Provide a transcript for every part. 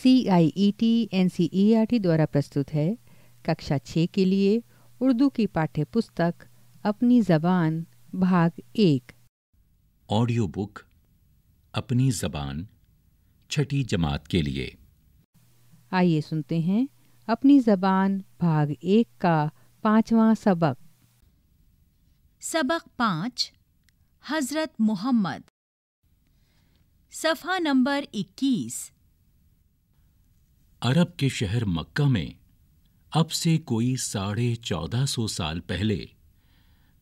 C I E T N C E R T द्वारा प्रस्तुत है कक्षा छः के लिए उर्दू की पाठ्य पुस्तक अपनी जबान भाग एक ऑडियो बुक अपनी जबान छठी जमात के लिए आइए सुनते हैं अपनी जबान भाग एक का पांचवा सबक सबक पांच हज़रत मोहम्मद सफ़ा नंबर इक्कीस अरब के शहर मक्का में अब से कोई साढ़े चौदह सौ साल पहले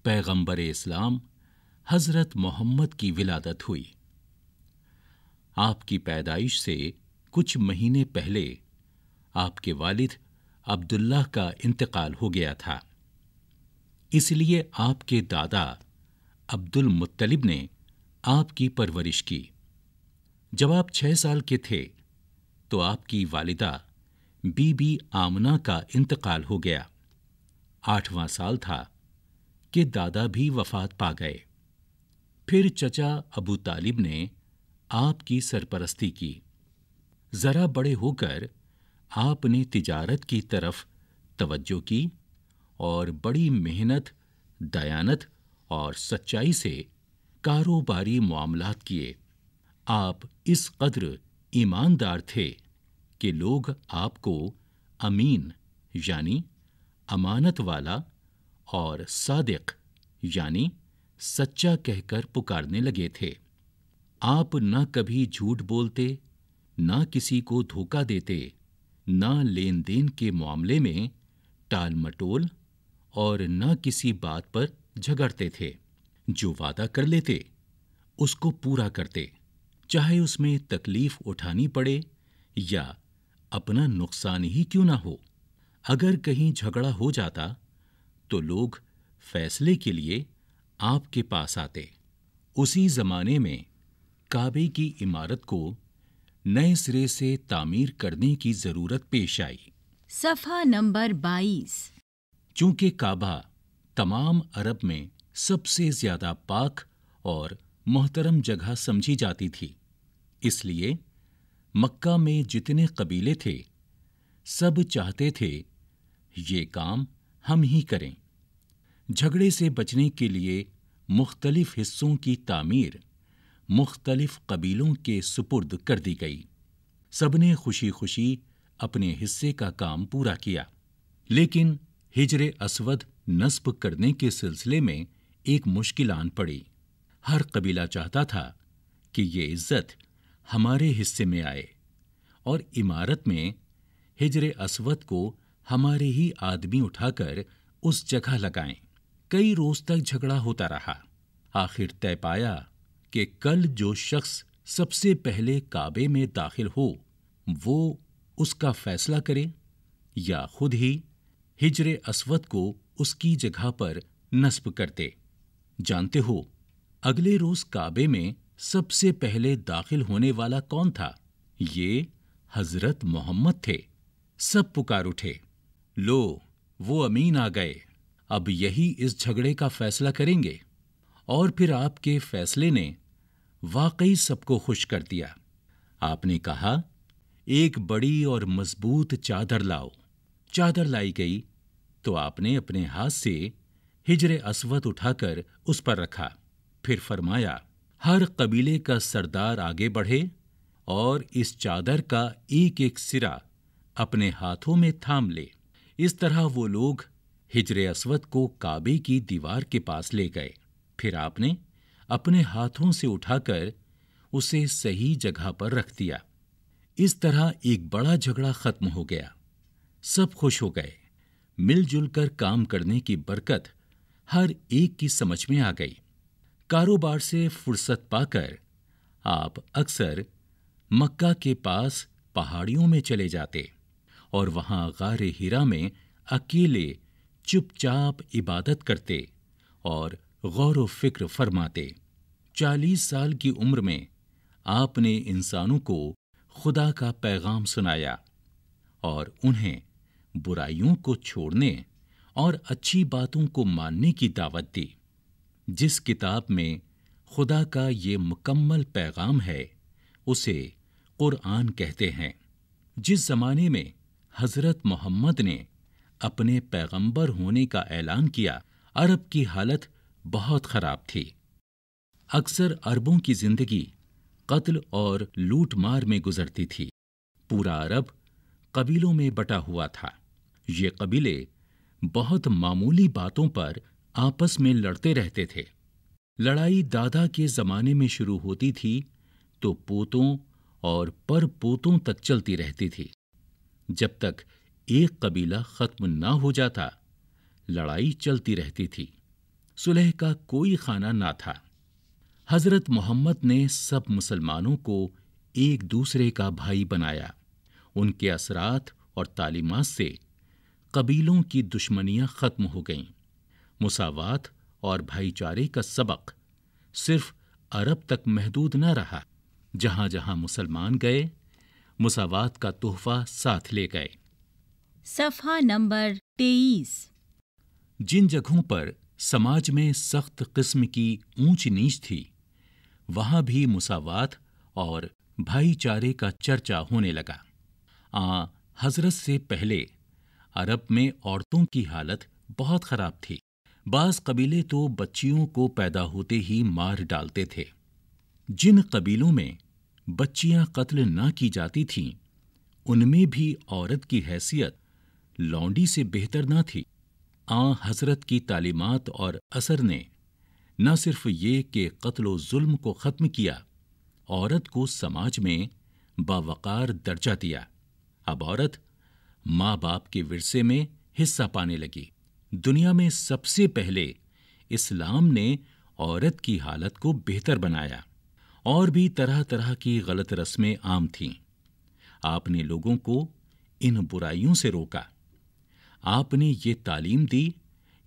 पैगंबर इस्लाम हज़रत मोहम्मद की विलादत हुई आपकी पैदाइश से कुछ महीने पहले आपके वालिद अब्दुल्लाह का इंतकाल हो गया था इसलिए आपके दादा अब्दुल मुत्तलिब ने आपकी परवरिश की जब आप छह साल के थे तो आपकी वालिदा बीबी आमना का इंतकाल हो गया आठवां साल था कि दादा भी वफात पा गए फिर चचा अबू तालिब ने आपकी सरपरस्ती की ज़रा बड़े होकर आपने तिजारत की तरफ तवज्जो की और बड़ी मेहनत दयानत और सच्चाई से कारोबारी मामलात किए आप इस कदर ईमानदार थे कि लोग आपको अमीन यानी अमानत वाला और सादिक यानी सच्चा कहकर पुकारने लगे थे आप न कभी झूठ बोलते न किसी को धोखा देते न लेन देन के मामले में टाल मटोल और न किसी बात पर झगड़ते थे जो वादा कर लेते उसको पूरा करते चाहे उसमें तकलीफ उठानी पड़े या अपना नुकसान ही क्यों ना हो अगर कहीं झगड़ा हो जाता तो लोग फैसले के लिए आपके पास आते उसी ज़माने में काबे की इमारत को नए सिरे से तामीर करने की ज़रूरत पेश आई सफ़ा नंबर 22 चूंकि काबा तमाम अरब में सबसे ज़्यादा पाक और मोहतरम जगह समझी जाती थी इसलिए मक्का में जितने कबीले थे सब चाहते थे ये काम हम ही करें झगड़े से बचने के लिए मुख्तलिफ हिस्सों की तामीर मुख्तलिफ कबीलों के सुपुर्द कर दी गई सबने खुशी खुशी अपने हिस्से का काम पूरा किया लेकिन हिजर असवद नस्ब करने के सिलसिले में एक मुश्किल आन पड़ी हर कबीला चाहता था कि ये इज्जत हमारे हिस्से में आए और इमारत में हिजर असवद को हमारे ही आदमी उठाकर उस जगह लगाएं कई रोज तक झगड़ा होता रहा आखिर तय पाया कि कल जो शख्स सबसे पहले काबे में दाखिल हो वो उसका फैसला करे या खुद ही हिजर असवद को उसकी जगह पर नस्ब कर दे जानते हो अगले रोज काबे में सबसे पहले दाखिल होने वाला कौन था ये हजरत मोहम्मद थे सब पुकार उठे लो वो अमीन आ गए अब यही इस झगड़े का फैसला करेंगे और फिर आपके फैसले ने वाकई सबको खुश कर दिया आपने कहा एक बड़ी और मजबूत चादर लाओ चादर लाई गई तो आपने अपने हाथ से हिजरे असवत उठाकर उस पर रखा फिर फरमाया हर कबीले का सरदार आगे बढ़े और इस चादर का एक एक सिरा अपने हाथों में थाम ले इस तरह वो लोग हिजरे असवद को काबे की दीवार के पास ले गए फिर आपने अपने हाथों से उठाकर उसे सही जगह पर रख दिया इस तरह एक बड़ा झगड़ा खत्म हो गया सब खुश हो गए मिलजुल कर काम करने की बरकत हर एक की समझ में आ गई कारोबार से फुर्सत पाकर आप अक्सर मक्का के पास पहाड़ियों में चले जाते और वहां गार हीरा में अकेले चुपचाप इबादत करते और गौर व फिक्र फरमाते चालीस साल की उम्र में आपने इंसानों को खुदा का पैगाम सुनाया और उन्हें बुराइयों को छोड़ने और अच्छी बातों को मानने की दावत दी जिस किताब में खुदा का ये मुकम्मल पैगाम है उसे कुरआन कहते हैं जिस ज़माने में हज़रत मोहम्मद ने अपने पैगंबर होने का ऐलान किया अरब की हालत बहुत ख़राब थी अक्सर अरबों की ज़िंदगी कत्ल और लूटमार में गुजरती थी पूरा अरब कबीलों में बटा हुआ था ये कबीले बहुत मामूली बातों पर आपस में लड़ते रहते थे लड़ाई दादा के जमाने में शुरू होती थी तो पोतों और पर पोतों तक चलती रहती थी जब तक एक कबीला खत्म ना हो जाता लड़ाई चलती रहती थी सुलह का कोई खाना ना था हजरत मोहम्मद ने सब मुसलमानों को एक दूसरे का भाई बनाया उनके असरात और तालीमात से कबीलों की दुश्मनियां खत्म हो गईं मुसावात और भाईचारे का सबक सिर्फ अरब तक महदूद न रहा जहां जहां मुसलमान गए मुसावात का तोहफा साथ ले गए सफा नंबर तेईस जिन जगहों पर समाज में सख्त किस्म की ऊंच नीच थी वहां भी मुसावात और भाईचारे का चर्चा होने लगा आ हजरत से पहले अरब में औरतों की हालत बहुत खराब थी बाज कबीले तो बच्चियों को पैदा होते ही मार डालते थे जिन कबीलों में बच्चियां कत्ल ना की जाती थीं उनमें भी औरत की हैसियत लौंडी से बेहतर ना थी आ हजरत की तालीमात और असर ने न सिर्फ ये कि कत्ल जुल्म को ख़त्म किया औरत को समाज में बावकार दर्जा दिया अब औरत माँ बाप के विरसे में हिस्सा पाने लगी दुनिया में सबसे पहले इस्लाम ने औरत की हालत को बेहतर बनाया और भी तरह तरह की गलत रस्में आम थीं आपने लोगों को इन बुराइयों से रोका आपने ये तालीम दी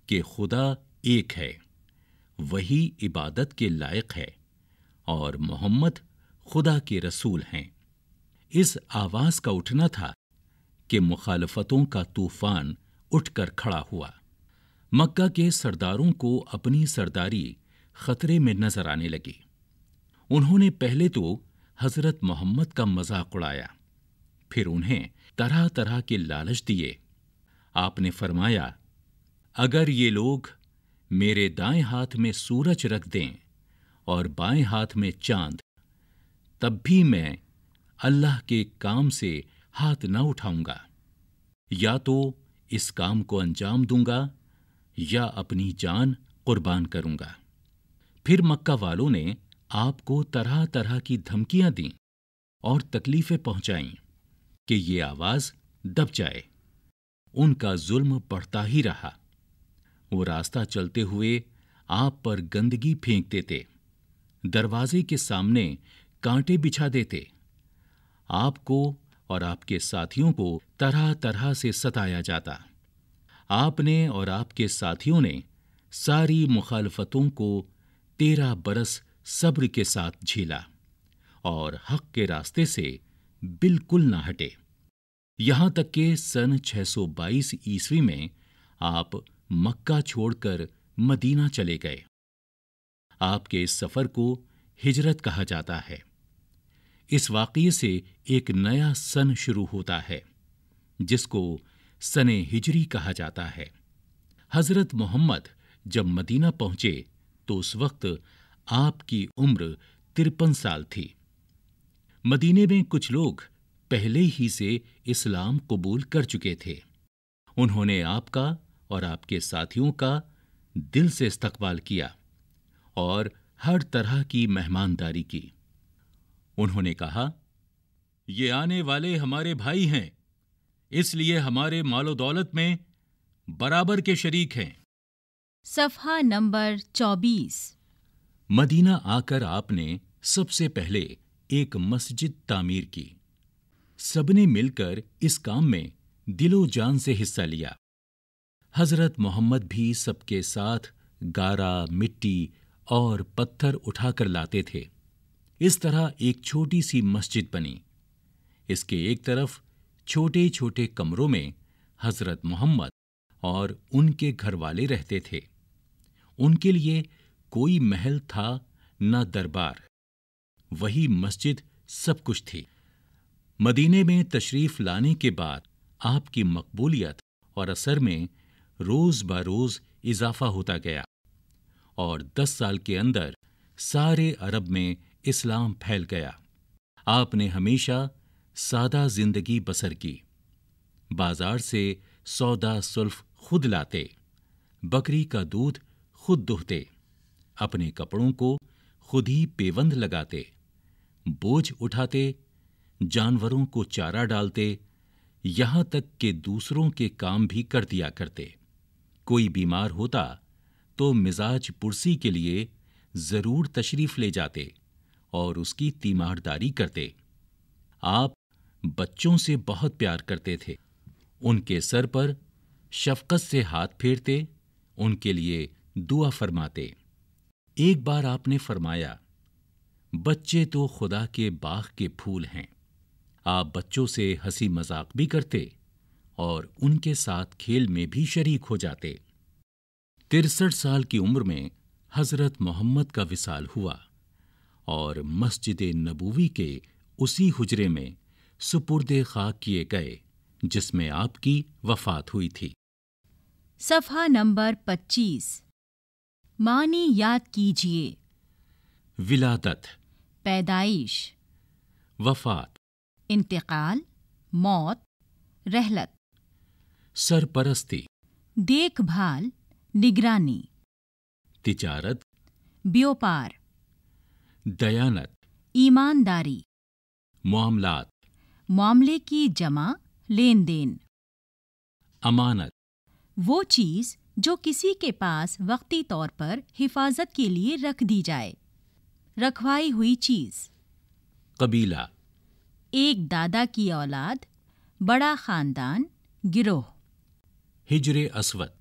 कि खुदा एक है वही इबादत के लायक है और मोहम्मद खुदा के रसूल हैं इस आवाज़ का उठना था कि मुखालफतों का तूफान उठकर खड़ा हुआ मक्का के सरदारों को अपनी सरदारी खतरे में नजर आने लगी उन्होंने पहले तो हजरत मोहम्मद का मजाक उड़ाया फिर उन्हें तरह तरह के लालच दिए आपने फरमाया अगर ये लोग मेरे दाएं हाथ में सूरज रख दें और बाएं हाथ में चांद तब भी मैं अल्लाह के काम से हाथ न उठाऊंगा या तो इस काम को अंजाम दूंगा या अपनी जान कुर्बान करूंगा फिर मक्का वालों ने आपको तरह तरह की धमकियां दी और तकलीफें पहुंचाई कि ये आवाज दब जाए उनका जुल्म बढ़ता ही रहा वो रास्ता चलते हुए आप पर गंदगी फेंक देते दरवाजे के सामने कांटे बिछा देते आपको और आपके साथियों को तरह तरह से सताया जाता आपने और आपके साथियों ने सारी मुखालफतों को तेरह बरस सब्र के साथ झेला और हक के रास्ते से बिल्कुल ना हटे यहां तक कि सन 622 ईस्वी में आप मक्का छोड़कर मदीना चले गए आपके इस सफ़र को हिजरत कहा जाता है इस वाक्य से एक नया सन शुरू होता है जिसको सने हिजरी कहा जाता है हजरत मोहम्मद जब मदीना पहुंचे तो उस वक्त आपकी उम्र तिरपन साल थी मदीने में कुछ लोग पहले ही से इस्लाम कबूल कर चुके थे उन्होंने आपका और आपके साथियों का दिल से इस्तकबाल किया और हर तरह की मेहमानदारी की उन्होंने कहा ये आने वाले हमारे भाई हैं इसलिए हमारे मालो दौलत में बराबर के शरीक हैं सफा नंबर 24 मदीना आकर आपने सबसे पहले एक मस्जिद तामीर की सबने मिलकर इस काम में दिलो जान से हिस्सा लिया हजरत मोहम्मद भी सबके साथ गारा मिट्टी और पत्थर उठाकर लाते थे इस तरह एक छोटी सी मस्जिद बनी इसके एक तरफ छोटे छोटे कमरों में हजरत मोहम्मद और उनके घर वाले रहते थे उनके लिए कोई महल था न दरबार वही मस्जिद सब कुछ थी मदीने में तशरीफ लाने के बाद आपकी मकबूलियत और असर में रोज बारोज इजाफा होता गया और दस साल के अंदर सारे अरब में इस्लाम फैल गया आपने हमेशा सादा जिंदगी बसर की बाजार से सौदा सुल्फ खुद लाते बकरी का दूध खुद दुहते अपने कपड़ों को खुद ही पेवंद लगाते बोझ उठाते जानवरों को चारा डालते यहां तक के दूसरों के काम भी कर दिया करते कोई बीमार होता तो मिजाज पुरसी के लिए ज़रूर तशरीफ़ ले जाते और उसकी तीमारदारी करते आप बच्चों से बहुत प्यार करते थे उनके सर पर शफकत से हाथ फेरते उनके लिए दुआ फरमाते एक बार आपने फरमाया बच्चे तो खुदा के बाग के फूल हैं आप बच्चों से हंसी मजाक भी करते और उनके साथ खेल में भी शरीक हो जाते तिरसठ साल की उम्र में हज़रत मोहम्मद का विसाल हुआ और मस्जिद नबूवी के उसी हुजरे में सुपुर्द खाक किए गए जिसमें आपकी वफात हुई थी सफा नंबर 25 मानी याद कीजिए विलादत पैदाइश वफात इंतकाल मौत रहलत सरपरस्ती देखभाल निगरानी तिजारत ब्योपार दयानत ईमानदारी मामलात मामले की जमा लेन देन अमानत वो चीज जो किसी के पास वक्ती तौर पर हिफाजत के लिए रख दी जाए रखवाई हुई चीज कबीला एक दादा की औलाद बड़ा खानदान गिरोह हिजर असवद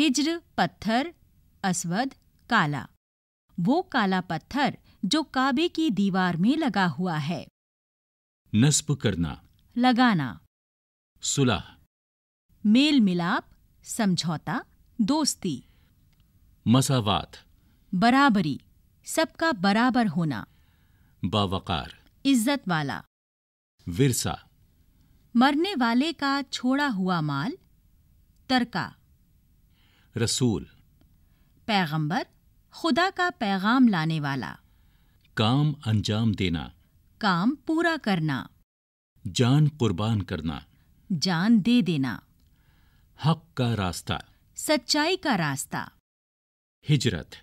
हिजर पत्थर असवद काला वो काला पत्थर जो काबे की दीवार में लगा हुआ है नस्ब करना लगाना सुलह मेल मिलाप समझौता दोस्ती मसावात बराबरी सबका बराबर होना बावकार इज्जत वाला विरसा मरने वाले का छोड़ा हुआ माल तरका रसूल पैगंबर खुदा का पैगाम लाने वाला काम अंजाम देना काम पूरा करना जान कुर्बान करना जान दे देना हक का रास्ता सच्चाई का रास्ता हिजरत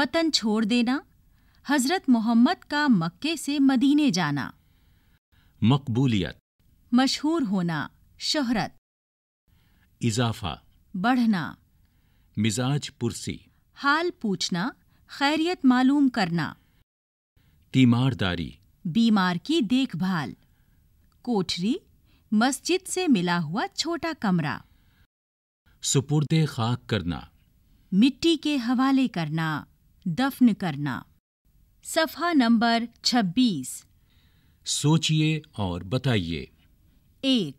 वतन छोड़ देना हजरत मोहम्मद का मक्के से मदीने जाना मकबूलियत मशहूर होना शोहरत इजाफा बढ़ना मिजाज पुरसी हाल पूछना खैरियत मालूम करना तीमारदारी बीमार की देखभाल कोठरी मस्जिद से मिला हुआ छोटा कमरा सुपुर्द खाक करना मिट्टी के हवाले करना दफन करना सफा नंबर 26 सोचिए और बताइए एक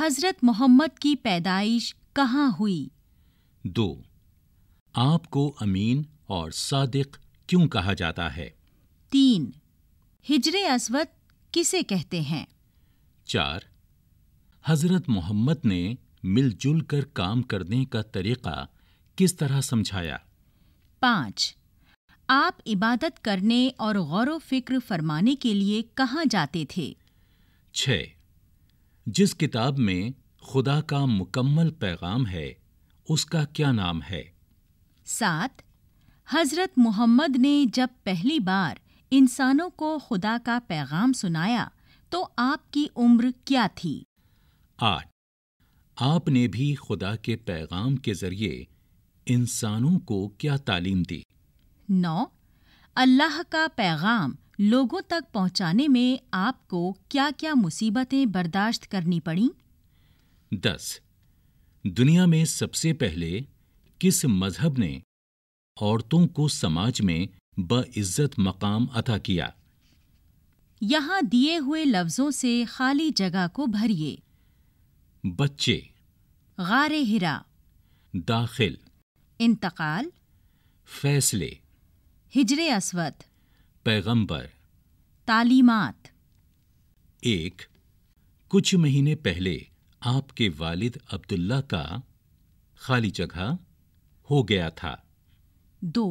हजरत मोहम्मद की पैदाइश कहाँ हुई दो आपको अमीन और सादिक क्यों कहा जाता है तीन हिजरे असवद किसे कहते हैं चार हजरत मोहम्मद ने मिलजुल कर काम करने का तरीका किस तरह समझाया पाँच आप इबादत करने और गौर फिक्र फरमाने के लिए कहाँ जाते थे छ जिस किताब में खुदा का मुकम्मल पैगाम है उसका क्या नाम है सात हजरत मोहम्मद ने जब पहली बार इंसानों को खुदा का पैगाम सुनाया तो आपकी उम्र क्या थी आठ आपने भी खुदा के पैगाम के जरिए इंसानों को क्या तालीम दी नौ अल्लाह का पैगाम लोगों तक पहुंचाने में आपको क्या क्या मुसीबतें बर्दाश्त करनी पड़ी दस दुनिया में सबसे पहले किस मजहब ने औरतों को समाज में बइज्जत मकाम अता किया यहाँ दिए हुए लफ्जों से खाली जगह को भरिए बच्चे गार हिरा दाखिल इंतकाल फैसले हिजरे अस्वत पैगंबर तालीमात एक कुछ महीने पहले आपके वालिद अब्दुल्ला का खाली जगह हो गया था दो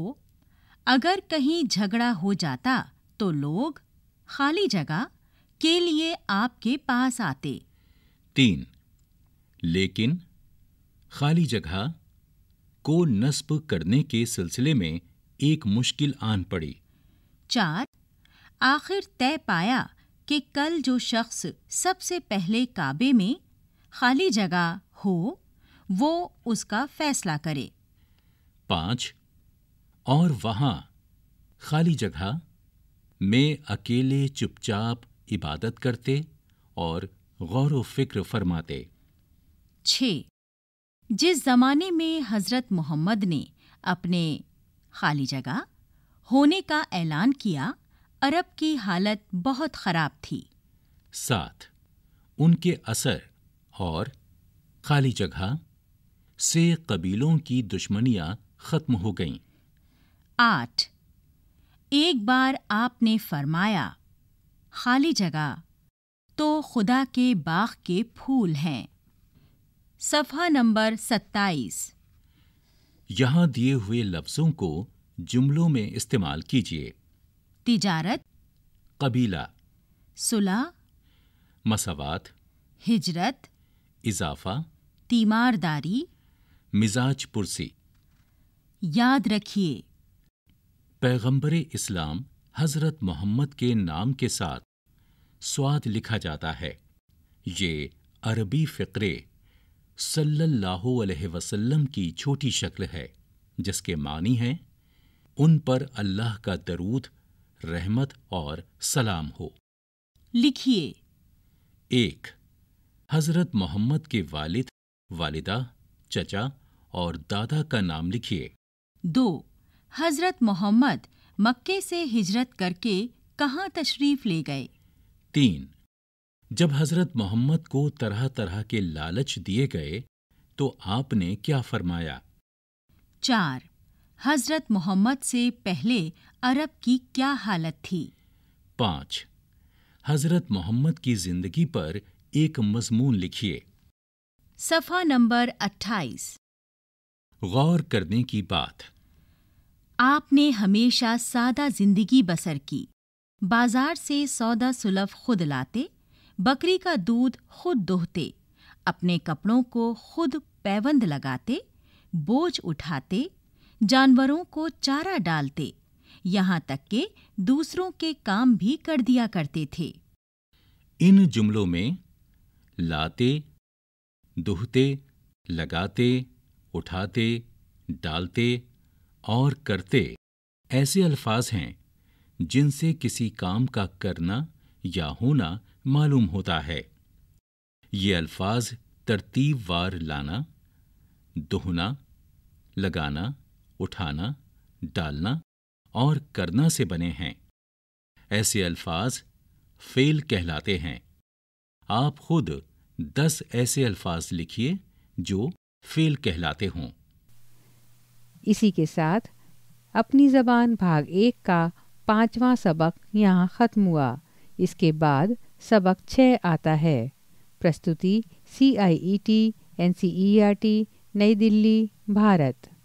अगर कहीं झगड़ा हो जाता तो लोग खाली जगह के लिए आपके पास आते तीन लेकिन खाली जगह को नस्ब करने के सिलसिले में एक मुश्किल आन पड़ी चार आखिर तय पाया कि कल जो शख्स सबसे पहले काबे में खाली जगह हो वो उसका फैसला करे पाँच और वहाँ खाली जगह में अकेले चुपचाप इबादत करते और गौर व फिक्र फरमाते छ जिस ज़माने में हज़रत मोहम्मद ने अपने खाली जगह होने का ऐलान किया अरब की हालत बहुत ख़राब थी साथ उनके असर और खाली जगह से कबीलों की दुश्मनियां ख़त्म हो गईं आठ एक बार आपने फरमाया खाली जगह तो खुदा के बाग के फूल हैं सफ़ा नंबर सत्ताईस यहाँ दिए हुए लफ्ज़ों को जुमलों में इस्तेमाल कीजिए तिजारत कबीला सुलह मसवात हिजरत इजाफा तीमारदारी मिजाज पुरसी याद रखिए पैगंबर इस्लाम हज़रत मोहम्मद के नाम के साथ स्वाद लिखा जाता है ये अरबी फ़िक्रे सल्लल्लाहु अलैहि वसल्लम की छोटी शक्ल है जिसके मानी हैं उन पर अल्लाह का दरूद रहमत और सलाम हो लिखिए एक हज़रत मोहम्मद के वालिद वालिदा चचा और दादा का नाम लिखिए दो हजरत मोहम्मद मक्के से हिजरत करके कहाँ तशरीफ ले गए तीन जब हजरत मोहम्मद को तरह तरह के लालच दिए गए तो आपने क्या फरमाया चार हजरत मोहम्मद से पहले अरब की क्या हालत थी पाँच हजरत मोहम्मद की जिंदगी पर एक मजमून लिखिए सफ़ा नंबर अट्ठाईस गौर करने की बात आपने हमेशा सादा जिंदगी बसर की बाजार से सौदा सुलभ खुद लाते बकरी का दूध खुद दोहते अपने कपड़ों को खुद पैवंद लगाते बोझ उठाते जानवरों को चारा डालते यहाँ तक के दूसरों के काम भी कर दिया करते थे इन जुमलों में लाते दुहते लगाते उठाते डालते और करते ऐसे अल्फाज हैं जिनसे किसी काम का करना या होना मालूम होता है ये अल्फाज तरतीब वार लाना दोहना लगाना उठाना डालना और करना से बने हैं ऐसे अल्फाज फेल कहलाते हैं आप खुद दस ऐसे अल्फाज लिखिए जो फेल कहलाते हों इसी के साथ अपनी ज़बान भाग एक का पांचवा सबक यहाँ ख़त्म हुआ इसके बाद सबक छः आता है प्रस्तुति C I E T N C E R T Nai Delhi Bharat